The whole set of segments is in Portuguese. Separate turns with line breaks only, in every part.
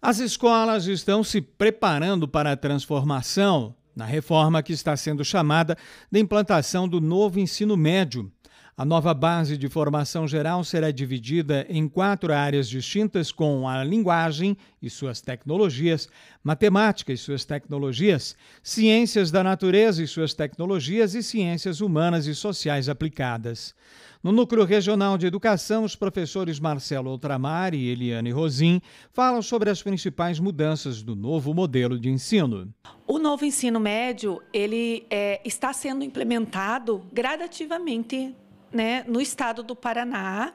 As escolas estão se preparando para a transformação na reforma que está sendo chamada de implantação do novo ensino médio. A nova base de formação geral será dividida em quatro áreas distintas com a linguagem e suas tecnologias, matemática e suas tecnologias, ciências da natureza e suas tecnologias e ciências humanas e sociais aplicadas. No Núcleo Regional de Educação, os professores Marcelo Ultramar e Eliane Rosim falam sobre as principais mudanças do novo modelo de ensino.
O novo ensino médio ele é, está sendo implementado gradativamente né, no estado do Paraná.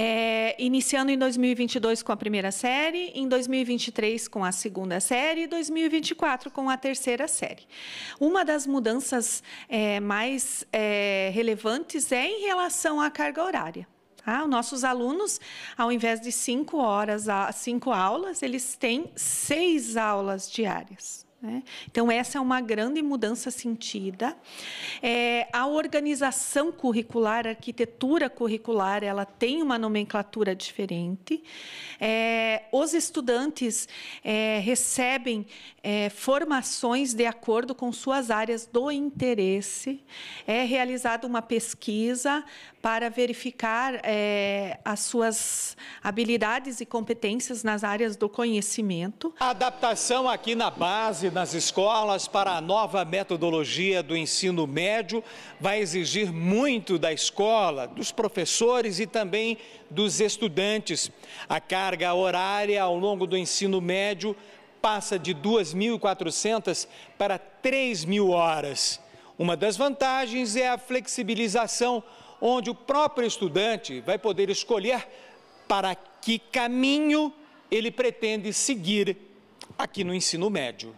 É, iniciando em 2022 com a primeira série, em 2023 com a segunda série e 2024 com a terceira série. Uma das mudanças é, mais é, relevantes é em relação à carga horária. Tá? nossos alunos, ao invés de cinco horas, cinco aulas, eles têm seis aulas diárias. Né? Então, essa é uma grande mudança sentida. É, a organização curricular, a arquitetura curricular, ela tem uma nomenclatura diferente. É, os estudantes é, recebem é, formações de acordo com suas áreas do interesse. É realizada uma pesquisa para verificar é, as suas habilidades e competências nas áreas do conhecimento.
Adaptação aqui na base nas escolas para a nova metodologia do ensino médio vai exigir muito da escola, dos professores e também dos estudantes. A carga horária ao longo do ensino médio passa de 2.400 para 3.000 horas. Uma das vantagens é a flexibilização, onde o próprio estudante vai poder escolher para que caminho ele pretende seguir aqui no ensino médio.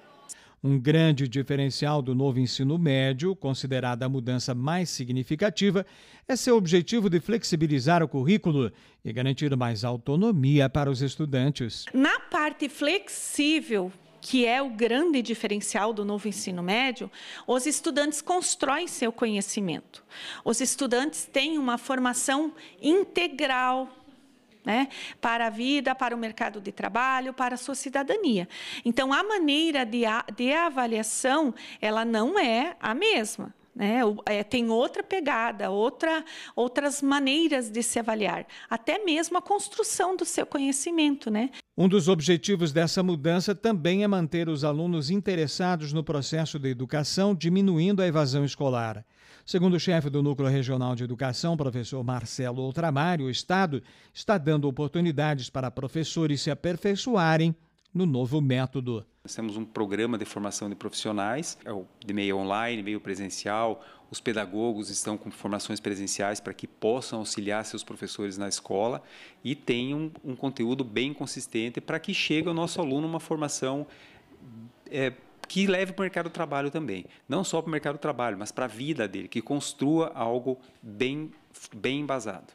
Um grande diferencial do novo ensino médio, considerada a mudança mais significativa, é seu objetivo de flexibilizar o currículo e garantir mais autonomia para os estudantes.
Na parte flexível, que é o grande diferencial do novo ensino médio, os estudantes constroem seu conhecimento. Os estudantes têm uma formação integral né? para a vida, para o mercado de trabalho, para a sua cidadania. Então, a maneira de, a, de avaliação, ela não é a mesma. Né? É, tem outra pegada, outra, outras maneiras de se avaliar, até mesmo a construção do seu conhecimento. Né?
Um dos objetivos dessa mudança também é manter os alunos interessados no processo de educação, diminuindo a evasão escolar. Segundo o chefe do Núcleo Regional de Educação, professor Marcelo Ultramário, o Estado está dando oportunidades para professores se aperfeiçoarem no novo método.
Nós temos um programa de formação de profissionais, é de meio online, meio presencial. Os pedagogos estão com formações presenciais para que possam auxiliar seus professores na escola e tenham um conteúdo bem consistente para que chegue ao nosso aluno uma formação é, que leve para o mercado do trabalho também. Não só para o mercado do trabalho, mas para a vida dele, que construa algo bem, bem embasado.